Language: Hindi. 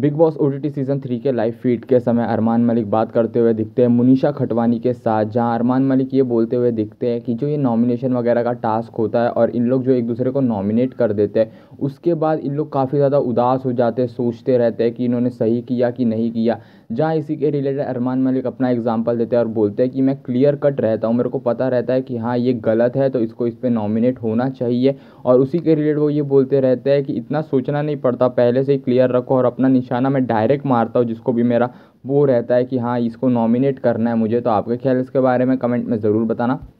बिग बॉस ओ सीजन थ्री के लाइव फीड के समय अरमान मलिक बात करते हुए दिखते हैं मुनीषा खटवानी के साथ जहां अरमान मलिक ये बोलते हुए दिखते हैं कि जो ये नॉमिनेशन वगैरह का टास्क होता है और इन लोग जो एक दूसरे को नॉमिनेट कर देते हैं उसके बाद इन लोग काफ़ी ज़्यादा उदास हो जाते हैं सोचते रहते हैं कि इन्होंने सही किया कि नहीं किया जहाँ इसी के रिलेटेड अरमान मलिक अपना एग्जाम्पल देते हैं और बोलते हैं कि मैं क्लियर कट रहता हूँ मेरे को पता रहता है कि हाँ ये गलत है तो इसको इस पर नॉमिनेट होना चाहिए और उसी के रिलेटेड वो ये बोलते रहते हैं कि इतना सोचना नहीं पड़ता पहले से ही क्लियर रखो और अपना निशाना मैं डायरेक्ट मारता हूँ जिसको भी मेरा वो रहता है कि हाँ इसको नॉमिनेट करना है मुझे तो आपके ख्याल इसके बारे में कमेंट में ज़रूर बताना